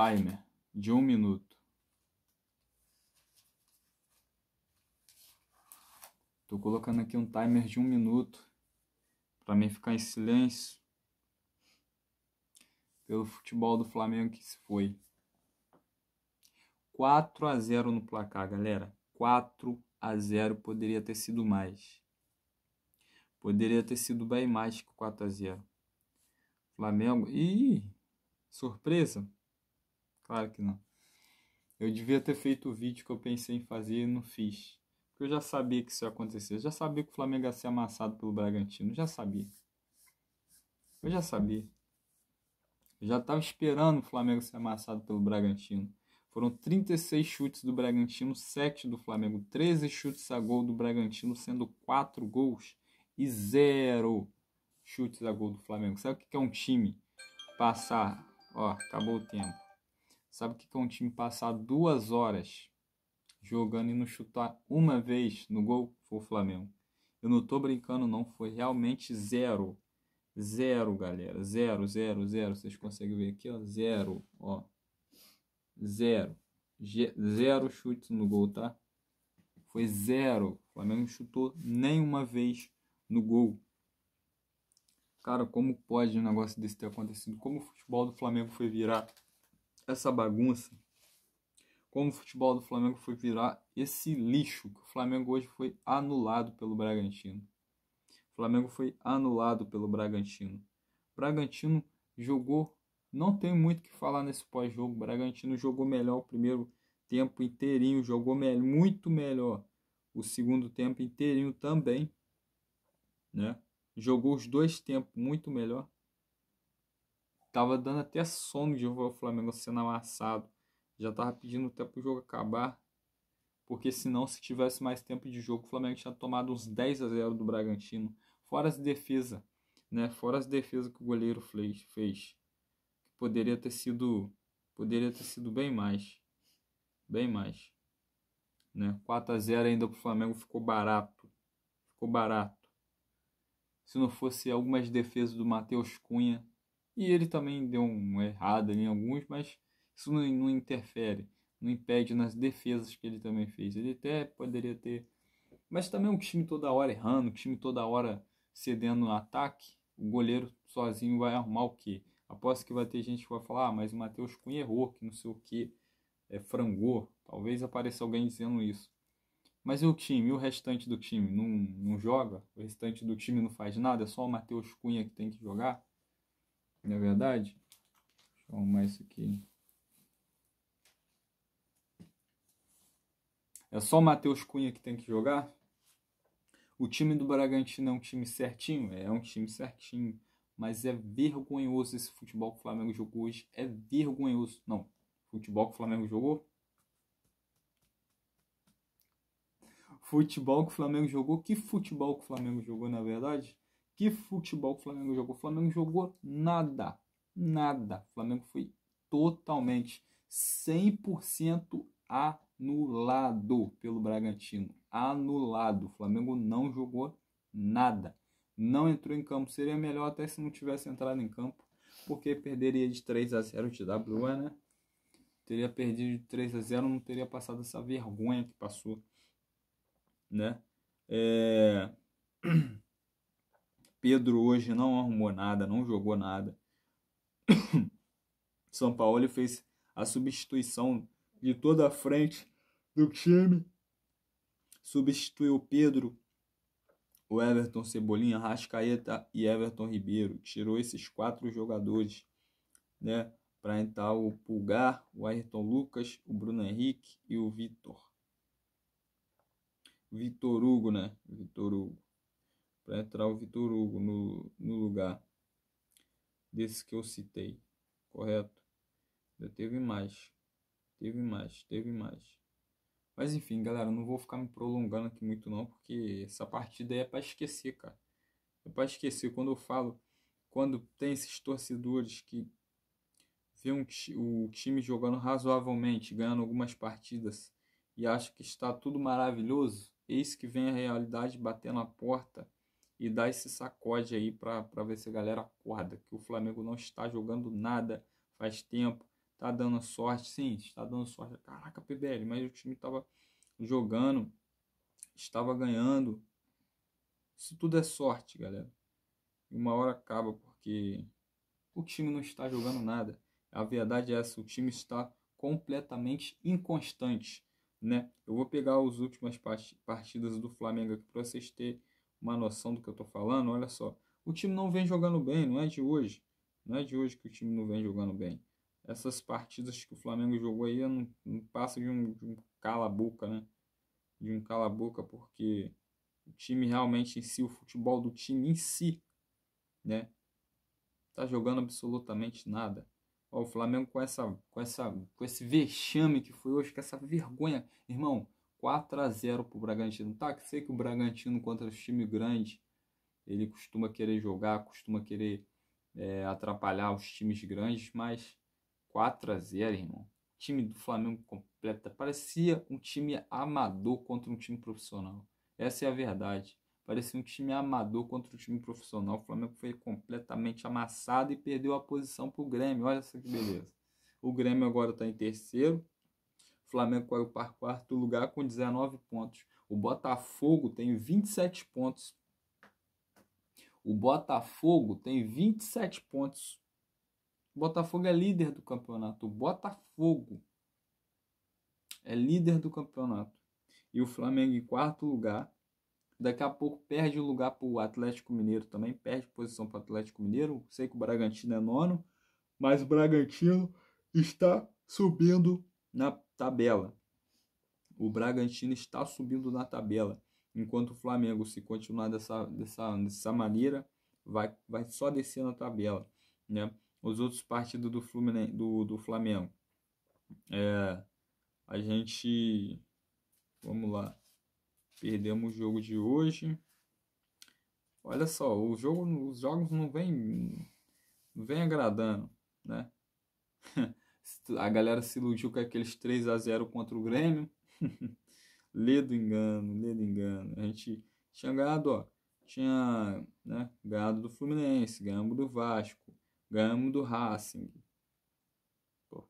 Timer de um minuto. Tô colocando aqui um timer de um minuto para mim ficar em silêncio pelo futebol do Flamengo que se foi. 4 a 0 no placar, galera. 4 a 0 poderia ter sido mais. Poderia ter sido bem mais que 4 a 0. Flamengo, e surpresa, Claro que não. Eu devia ter feito o vídeo que eu pensei em fazer e não fiz. Porque eu já sabia que isso ia acontecer. Eu já sabia que o Flamengo ia ser amassado pelo Bragantino. Eu já sabia. Eu já sabia. Eu já estava esperando o Flamengo ser amassado pelo Bragantino. Foram 36 chutes do Bragantino, 7 do Flamengo. 13 chutes a gol do Bragantino, sendo 4 gols e 0 chutes a gol do Flamengo. Sabe o que é um time passar? Ó, acabou o tempo. Sabe o que é um time passar duas horas jogando e não chutar uma vez no gol? Foi o Flamengo. Eu não tô brincando, não. Foi realmente zero. Zero, galera. Zero, zero, zero. Vocês conseguem ver aqui, ó. Zero, ó. Zero. zero chute no gol, tá? Foi zero. O Flamengo não chutou nenhuma vez no gol. Cara, como pode um negócio desse ter acontecido? Como o futebol do Flamengo foi virar essa bagunça, como o futebol do Flamengo foi virar esse lixo. O Flamengo hoje foi anulado pelo Bragantino. O Flamengo foi anulado pelo Bragantino. O Bragantino jogou, não tem muito o que falar nesse pós-jogo. O Bragantino jogou melhor o primeiro tempo inteirinho, jogou melhor, muito melhor o segundo tempo inteirinho também, né? Jogou os dois tempos muito melhor. Tava dando até sono de ver o Flamengo sendo amassado. Já tava pedindo até pro jogo acabar. Porque senão, se tivesse mais tempo de jogo, o Flamengo tinha tomado uns 10 a 0 do Bragantino. Fora as defesas, né? Fora as defesas que o goleiro fez. Poderia ter sido. Poderia ter sido bem mais. Bem mais. Né? 4 a 0 ainda pro Flamengo ficou barato. Ficou barato. Se não fosse algumas defesas do Matheus Cunha, e ele também deu uma errada em alguns, mas isso não, não interfere, não impede nas defesas que ele também fez. Ele até poderia ter. Mas também o time toda hora errando, o time toda hora cedendo no ataque, o goleiro sozinho vai arrumar o quê? Aposto que vai ter gente que vai falar, ah, mas o Matheus Cunha errou, que não sei o que, é, frangou. Talvez apareça alguém dizendo isso. Mas e o time? E o restante do time? Não, não joga? O restante do time não faz nada? É só o Matheus Cunha que tem que jogar? Na é verdade, deixa eu arrumar isso aqui. É só o Matheus Cunha que tem que jogar? O time do Bragantino é um time certinho? É, é um time certinho. Mas é vergonhoso esse futebol que o Flamengo jogou hoje. É vergonhoso. Não, futebol que o Flamengo jogou? Futebol que o Flamengo jogou? Que futebol que o Flamengo jogou, na verdade? Que futebol o Flamengo jogou? O Flamengo jogou nada. Nada. O Flamengo foi totalmente 100% anulado pelo Bragantino. Anulado. O Flamengo não jogou nada. Não entrou em campo. Seria melhor até se não tivesse entrado em campo, porque perderia de 3 a 0 de WA, né? Teria perdido de 3 a 0, não teria passado essa vergonha que passou, né? É... Pedro hoje não arrumou nada, não jogou nada. São Paulo fez a substituição de toda a frente do time. Substituiu Pedro, o Everton Cebolinha, Rascaeta e Everton Ribeiro. Tirou esses quatro jogadores, né? Para entrar o Pulgar, o Ayrton Lucas, o Bruno Henrique e o Vitor. Vitor Hugo, né? Vitor Hugo para entrar o Vitor Hugo no, no lugar desses que eu citei, correto? Ainda teve mais, teve mais, teve mais. Mas enfim, galera, não vou ficar me prolongando aqui muito não, porque essa partida é para esquecer, cara. É para esquecer quando eu falo, quando tem esses torcedores que vê um, o time jogando razoavelmente, ganhando algumas partidas e acha que está tudo maravilhoso, eis que vem a realidade batendo na porta e dá esse sacode aí para ver se a galera acorda. Que o Flamengo não está jogando nada faz tempo, tá dando sorte, sim, está dando sorte. Caraca, PBL, mas o time estava jogando, estava ganhando. Isso tudo é sorte, galera. E uma hora acaba, porque o time não está jogando nada. A verdade é essa, o time está completamente inconstante. Né? Eu vou pegar as últimas partidas do Flamengo aqui para vocês terem uma noção do que eu estou falando, olha só. O time não vem jogando bem, não é de hoje. Não é de hoje que o time não vem jogando bem. Essas partidas que o Flamengo jogou aí não, não passa de um, de um cala-boca, né? De um cala-boca, porque o time realmente em si, o futebol do time em si, né? Tá jogando absolutamente nada. Ó, o Flamengo com essa, com essa, com esse vexame que foi hoje, com essa vergonha, irmão. 4 a 0 para o Bragantino. Tá, que sei que o Bragantino contra o time grande, ele costuma querer jogar, costuma querer é, atrapalhar os times grandes, mas 4 a 0 irmão. time do Flamengo completa. Parecia um time amador contra um time profissional. Essa é a verdade. Parecia um time amador contra um time profissional. O Flamengo foi completamente amassado e perdeu a posição para o Grêmio. Olha só que beleza. O Grêmio agora está em terceiro o Flamengo caiu para quarto lugar com 19 pontos. O Botafogo tem 27 pontos. O Botafogo tem 27 pontos. O Botafogo é líder do campeonato. O Botafogo é líder do campeonato. E o Flamengo em quarto lugar. Daqui a pouco perde o lugar para o Atlético Mineiro também. Perde posição para o Atlético Mineiro. Sei que o Bragantino é nono. Mas o Bragantino está subindo na tabela. O Bragantino está subindo na tabela, enquanto o Flamengo, se continuar dessa, dessa, dessa maneira, vai, vai só descer na tabela. Né? Os outros partidos do, do, do Flamengo. É, a gente. Vamos lá. Perdemos o jogo de hoje. Olha só, o jogo, os jogos não vem, não vem agradando, né? a galera se iludiu com aqueles 3 a 0 contra o Grêmio. ledo engano, ledo engano. A gente tinha ganhado, ó, tinha né, ganhado do Fluminense, ganhamos do Vasco, ganhamos do Racing. Pô.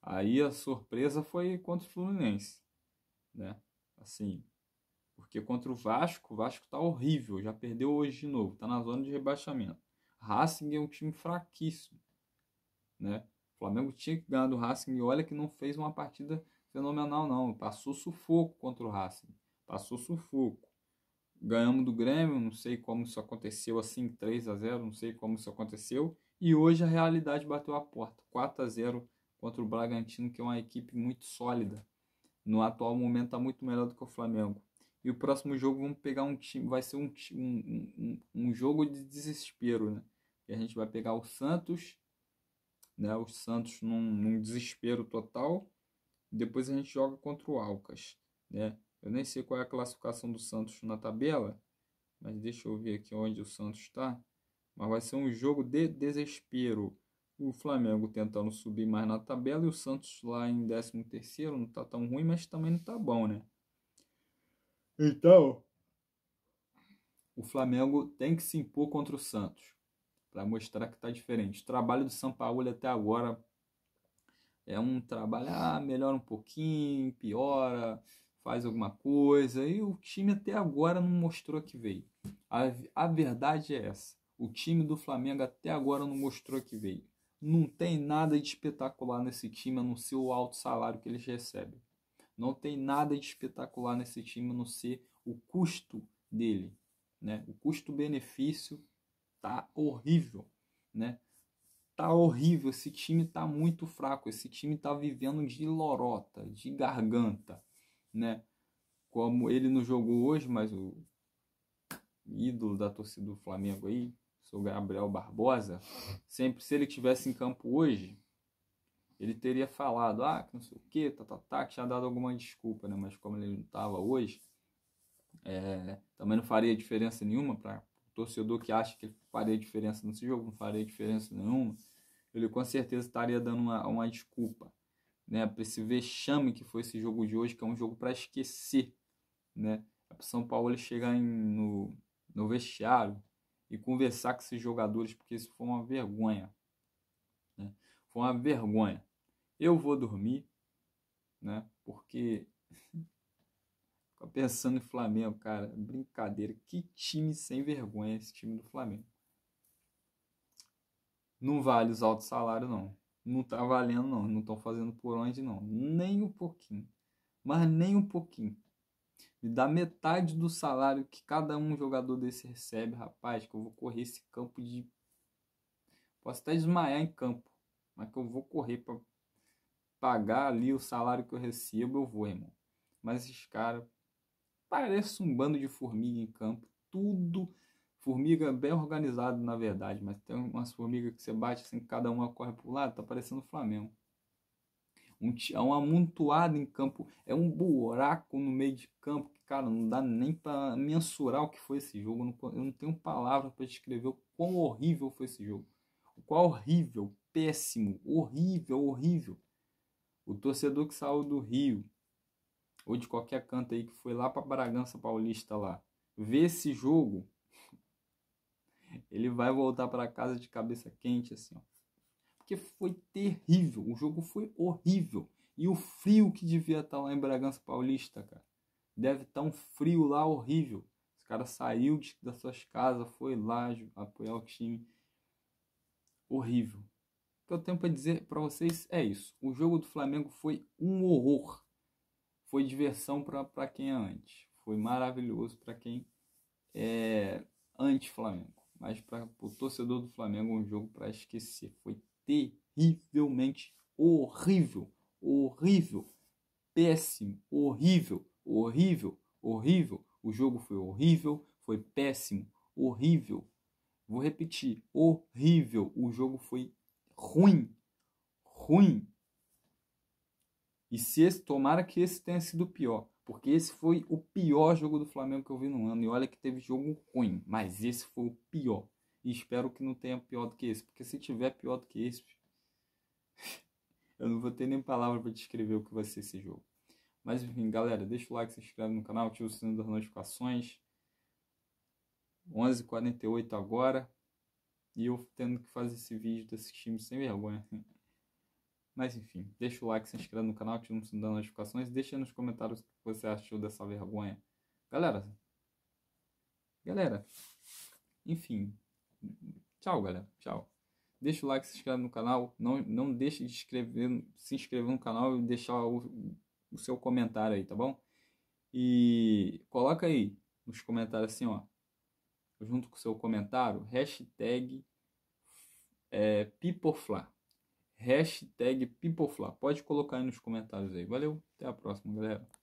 Aí a surpresa foi contra o Fluminense, né? Assim, porque contra o Vasco, o Vasco tá horrível, já perdeu hoje de novo, tá na zona de rebaixamento. Racing é um time fraquíssimo, né? O Flamengo tinha que ganhar do Racing e olha que não fez uma partida fenomenal, não. Passou sufoco contra o Racing. Passou sufoco. Ganhamos do Grêmio, não sei como isso aconteceu assim, 3 a 0 não sei como isso aconteceu. E hoje a realidade bateu a porta. 4 a 0 contra o Bragantino, que é uma equipe muito sólida. No atual momento está muito melhor do que o Flamengo. E o próximo jogo vamos pegar um time, vai ser um, um, um, um jogo de desespero, né? E a gente vai pegar o Santos né? O Santos num, num desespero total. Depois a gente joga contra o Alcas, né? Eu nem sei qual é a classificação do Santos na tabela, mas deixa eu ver aqui onde o Santos está. Mas vai ser um jogo de desespero. O Flamengo tentando subir mais na tabela e o Santos lá em 13 terceiro não está tão ruim, mas também não está bom, né? Então, o Flamengo tem que se impor contra o Santos para mostrar que está diferente. O trabalho do São Paulo até agora é um trabalho, ah, melhora um pouquinho, piora, faz alguma coisa, e o time até agora não mostrou que veio. A, a verdade é essa. O time do Flamengo até agora não mostrou que veio. Não tem nada de espetacular nesse time, a não ser o alto salário que eles recebem. Não tem nada de espetacular nesse time, a não ser o custo dele. Né? O custo-benefício tá horrível, né? Tá horrível, esse time tá muito fraco, esse time tá vivendo de lorota, de garganta, né? Como ele não jogou hoje, mas o ídolo da torcida do Flamengo aí, sou Gabriel Barbosa, sempre se ele tivesse em campo hoje, ele teria falado, ah, que não sei o que, tá, tá, tá, que tinha dado alguma desculpa, né? Mas como ele não estava hoje, é, também não faria diferença nenhuma para torcedor que acha que faria diferença nesse jogo, não faria diferença nenhuma, ele com certeza estaria dando uma, uma desculpa, né, para esse vexame que foi esse jogo de hoje, que é um jogo para esquecer, né, é para São Paulo chegar em, no, no vestiário e conversar com esses jogadores, porque isso foi uma vergonha, né, foi uma vergonha. Eu vou dormir, né, porque pensando em Flamengo, cara. Brincadeira. Que time sem vergonha esse time do Flamengo. Não vale os altos salários, não. Não tá valendo, não. Não estão fazendo por onde, não. Nem um pouquinho. Mas nem um pouquinho. Me dá metade do salário que cada um jogador desse recebe, rapaz, que eu vou correr esse campo de. Posso até desmaiar em campo, mas que eu vou correr para pagar ali o salário que eu recebo, eu vou, irmão. Mas esses caras, parece um bando de formiga em campo, tudo formiga bem organizado na verdade, mas tem umas formigas que você bate assim, cada uma corre para o lado, tá parecendo o Flamengo. Um, é um amontoado em campo, é um buraco no meio de campo, que, cara, não dá nem para mensurar o que foi esse jogo, eu não, eu não tenho palavra para descrever o quão horrível foi esse jogo. O quão horrível, péssimo, horrível, horrível. O torcedor que saiu do Rio, ou de qualquer canto aí que foi lá para Bragança Paulista lá, ver esse jogo, ele vai voltar para casa de cabeça quente assim, ó. Porque foi terrível, o jogo foi horrível. E o frio que devia estar tá lá em Bragança Paulista, cara. Deve estar tá um frio lá horrível. Os caras saiu de, das suas casas, foi lá apoiar o time. Horrível. O que eu tenho para dizer para vocês é isso. O jogo do Flamengo foi um horror foi diversão para quem é antes, foi maravilhoso para quem é anti-Flamengo. Mas para o torcedor do Flamengo, um jogo para esquecer. Foi terrivelmente horrível, horrível, péssimo, horrível, horrível, horrível. O jogo foi horrível, foi péssimo, horrível. Vou repetir, horrível. O jogo foi ruim, ruim. E se esse, tomara que esse tenha sido o pior. Porque esse foi o pior jogo do Flamengo que eu vi no ano. E olha que teve jogo ruim, mas esse foi o pior. E espero que não tenha pior do que esse. Porque se tiver pior do que esse, eu não vou ter nem palavra para descrever o que vai ser esse jogo. Mas enfim, galera, deixa o like, se inscreve no canal, ativa o sininho das notificações. 11h48 agora. E eu tendo que fazer esse vídeo desse time sem vergonha. Mas enfim, deixa o like, se inscreva no canal, ativa o sininho das notificações e deixa nos comentários o que você achou dessa vergonha. Galera, galera, enfim, tchau galera, tchau. Deixa o like, se inscreve no canal, não, não deixe de se inscrever no canal e deixar o, o seu comentário aí, tá bom? E coloca aí nos comentários assim, ó, junto com o seu comentário, hashtag é, Pipofla hashtag PeopleFla. Pode colocar aí nos comentários aí. Valeu, até a próxima, galera.